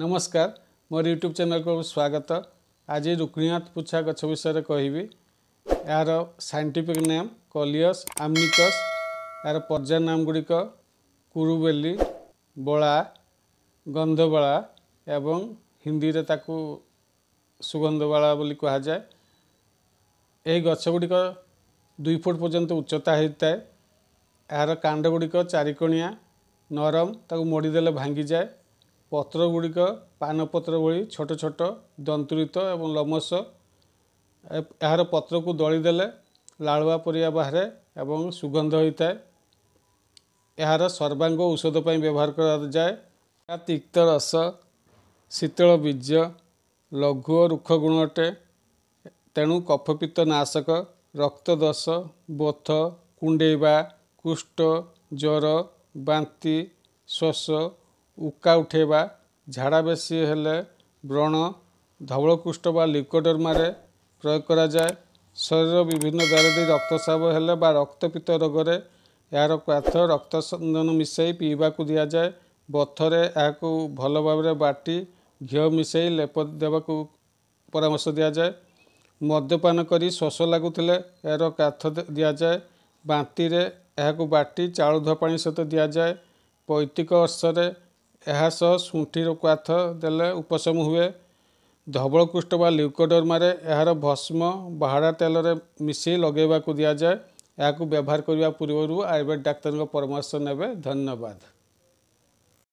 ନମସ୍କାର ମୋର ୟୁଟ୍ୟୁବ୍ ଚ୍ୟାନେଲକୁ ସ୍ୱାଗତ ଆଜି ରୁକ୍ଣୀନାଥ ପୋଛା ଗଛ ବିଷୟରେ କହିବି ଏହାର ସାଇଣ୍ଟିଫିକ୍ ନେମ୍ କଲିୟସ୍ ଆମ୍ନିକସ୍ ଏହାର ପର୍ଯ୍ୟାୟ ନାମ ଗୁଡ଼ିକ କୁରୁବେଲି ବଳା ଗନ୍ଧବଳା ଏବଂ ହିନ୍ଦୀରେ ତାକୁ ସୁଗନ୍ଧବଳା ବୋଲି କୁହାଯାଏ ଏହି ଗଛଗୁଡ଼ିକ ଦୁଇ ଫୁଟ୍ ପର୍ଯ୍ୟନ୍ତ ଉଚ୍ଚତା ହୋଇଥାଏ ଏହାର କାଣ୍ଡଗୁଡ଼ିକ ଚାରିକଣିଆ ନରମ ତାକୁ ମୋଡ଼ିଦେଲେ ଭାଙ୍ଗିଯାଏ ପତ୍ର ପତ୍ରଗୁଡ଼ିକ ପାନପତ୍ର ଭଳି ଛୋଟ ଛୋଟ ଦନ୍ତୁରିତ ଏବଂ ଲମସ ଏହାର ପତ୍ରକୁ ଦଳିଦେଲେ ଲାଳୁଆ ପରିବା ବାହାରେ ଏବଂ ସୁଗନ୍ଧ ହୋଇଥାଏ ଏହାର ସର୍ବାଙ୍ଗ ଔଷଧ ପାଇଁ ବ୍ୟବହାର କରାଯାଏ ଏହା ତିକ୍ତ ରସ ଶୀତଳ ବୀଜ ଲଘୁ ଓ ରୁଖ ଗୁଣ ଅଟେ ତେଣୁ କଫପିତ ନାଶକ ରକ୍ତଦୋଷ ବୋଥ କୁଣ୍ଡେଇବା କୁଷ୍ଠ ଜ୍ୱର ବାନ୍ତି ଶୋଷ ଉକା ଉଠାଇବା ଝାଡ଼ା ବେଶୀ ହେଲେ ବ୍ରଣ ଧବଳକୁଷ୍ଠ ବା ଲିକୋଡର୍ମାରେ ପ୍ରୟୋଗ କରାଯାଏ ଶରୀର ବିଭିନ୍ନ ଦ୍ୱାରା ଦେଇ ରକ୍ତସ୍ରାବ ହେଲେ ବା ରକ୍ତପିତ୍ତ ରୋଗରେ ଏହାର କ୍ୱାଥ ରକ୍ତଚନ୍ଦନ ମିଶାଇ ପିଇବାକୁ ଦିଆଯାଏ ବଥରେ ଏହାକୁ ଭଲ ଭାବରେ ବାଟି ଘିଅ ମିଶାଇ ଲେପ ଦେବାକୁ ପରାମର୍ଶ ଦିଆଯାଏ ମଦ୍ୟପାନ କରି ଶୋଷ ଲାଗୁଥିଲେ ଏହାର କାଥ ଦିଆଯାଏ ବାନ୍ତିରେ ଏହାକୁ ବାଟି ଚାଉଳଧୁଆ ପାଣି ସହିତ ଦିଆଯାଏ ପୈତିକ ଅର୍ଶରେ ଏହା ସହ ଶୁଣ୍ଠିର କ୍ୱାଥ ଦେଲେ ଉପଶମ ହୁଏ ଧବଳକୁଷ୍ଠ ବା ଲ୍ୟୁକୋଡର୍ମାରେ ଏହାର ଭସ୍ମ ବାହାଡ଼ା ତେଲରେ ମିଶି ଲଗାଇବାକୁ ଦିଆଯାଏ ଏହାକୁ ବ୍ୟବହାର କରିବା ପୂର୍ବରୁ ଆୟୁର୍ବେଦ ଡାକ୍ତରଙ୍କ ପରାମର୍ଶ ନେବେ ଧନ୍ୟବାଦ